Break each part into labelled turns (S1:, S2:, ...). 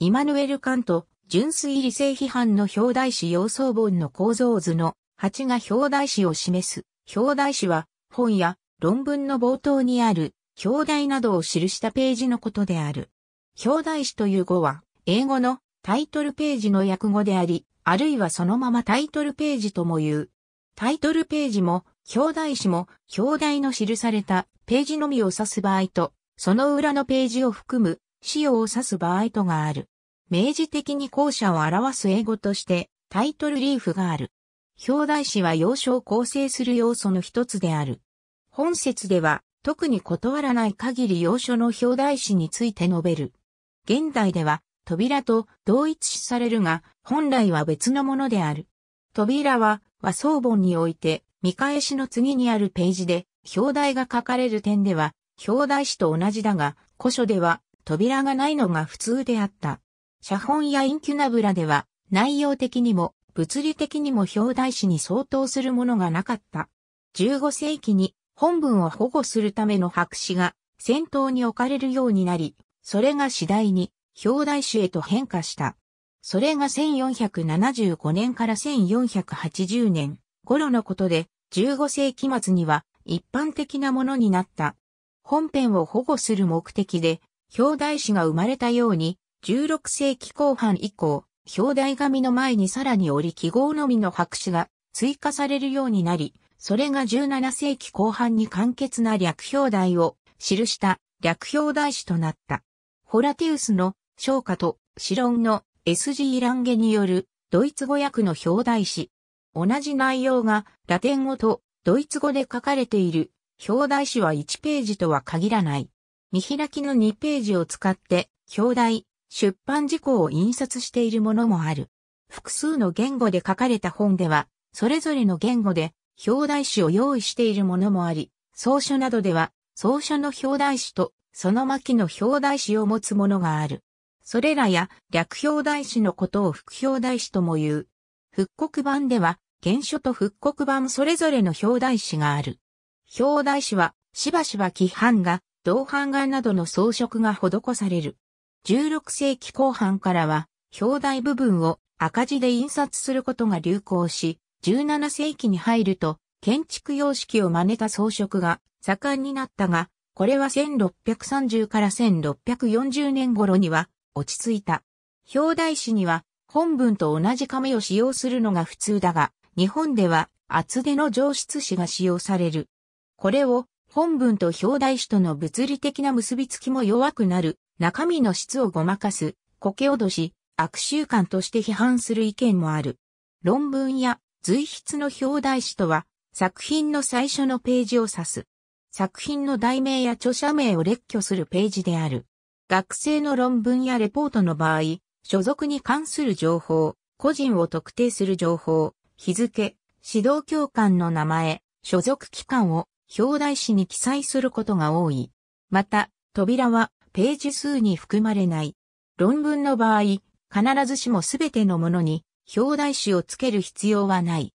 S1: イマヌエル・カント、純粋理性批判の表題詞要素本の構造図の8が表題詞を示す。表題詞は本や論文の冒頭にある表題などを記したページのことである。表題詞という語は英語のタイトルページの訳語であり、あるいはそのままタイトルページとも言う。タイトルページも表題詞も表題の記されたページのみを指す場合と、その裏のページを含む使用を指す場合とがある。明示的に校舎を表す英語としてタイトルリーフがある。表題詞は要所を構成する要素の一つである。本節では特に断らない限り要所の表題詞について述べる。現代では扉と同一視されるが本来は別のものである。扉は和装本において見返しの次にあるページで表題が書かれる点では表題詞と同じだが古書では扉がないのが普通であった。写本やインキュナブラでは、内容的にも、物理的にも表題紙に相当するものがなかった。15世紀に本文を保護するための白紙が先頭に置かれるようになり、それが次第に表題紙へと変化した。それが1475年から1480年頃のことで、15世紀末には一般的なものになった。本編を保護する目的で表題紙が生まれたように、16世紀後半以降、表題紙の前にさらに折り記号のみの白紙が追加されるようになり、それが17世紀後半に簡潔な略表題を記した略表題紙となった。ホラティウスの昇華とシロンの S.G. ランゲによるドイツ語訳の表題紙。同じ内容がラテン語とドイツ語で書かれている表題紙は1ページとは限らない。見開きの2ページを使って、表題、出版事項を印刷しているものもある。複数の言語で書かれた本では、それぞれの言語で表題詞を用意しているものもあり、草書などでは、草書の表題詞と、その巻の表題詞を持つものがある。それらや略表題詞のことを副表題詞とも言う。復刻版では、原書と復刻版それぞれの表題詞がある。表題詞は、しばしば規範が銅版画などの装飾が施される。16世紀後半からは、表題部分を赤字で印刷することが流行し、17世紀に入ると、建築様式を真似た装飾が盛んになったが、これは1630から1640年頃には落ち着いた。表題紙には本文と同じ紙を使用するのが普通だが、日本では厚手の上質紙が使用される。これを本文と表題詞との物理的な結びつきも弱くなる、中身の質をごまかす、苔脅し、悪習慣として批判する意見もある。論文や随筆の表題詞とは、作品の最初のページを指す。作品の題名や著者名を列挙するページである。学生の論文やレポートの場合、所属に関する情報、個人を特定する情報、日付、指導教官の名前、所属機関を表題紙に記載することが多い。また、扉はページ数に含まれない。論文の場合、必ずしもすべてのものに表題紙をつける必要はない。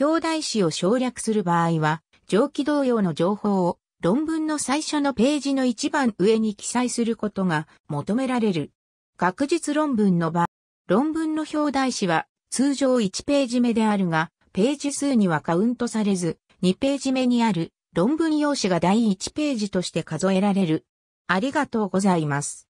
S1: 表題紙を省略する場合は、上記同様の情報を論文の最初のページの一番上に記載することが求められる。学術論文の場合、論文の表題紙は通常1ページ目であるが、ページ数にはカウントされず、2ページ目にある論文用紙が第1ページとして数えられる。ありがとうございます。